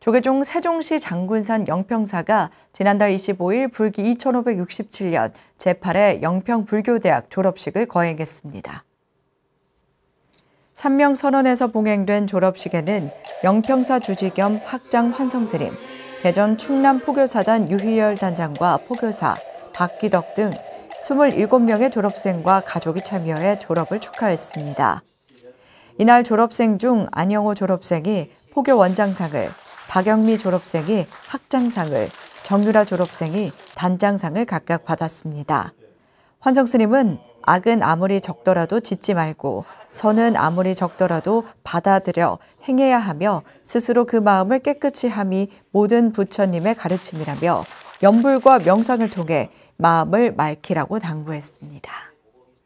조계종 세종시 장군산 영평사가 지난달 25일 불기 2567년 제8회 영평불교대학 졸업식을 거행했습니다. 삼명선언에서 봉행된 졸업식에는 영평사 주지 겸 학장 환성스님, 대전 충남 포교사단 유희열 단장과 포교사, 박기덕 등 27명의 졸업생과 가족이 참여해 졸업을 축하했습니다. 이날 졸업생 중 안영호 졸업생이 포교 원장상을, 박영미 졸업생이 학장상을, 정유라 졸업생이 단장상을 각각 받았습니다. 환성 스님은 악은 아무리 적더라도 짓지 말고 선은 아무리 적더라도 받아들여 행해야 하며 스스로 그 마음을 깨끗이 함이 모든 부처님의 가르침이라며 연불과 명상을 통해 마음을 맑히라고 당부했습니다.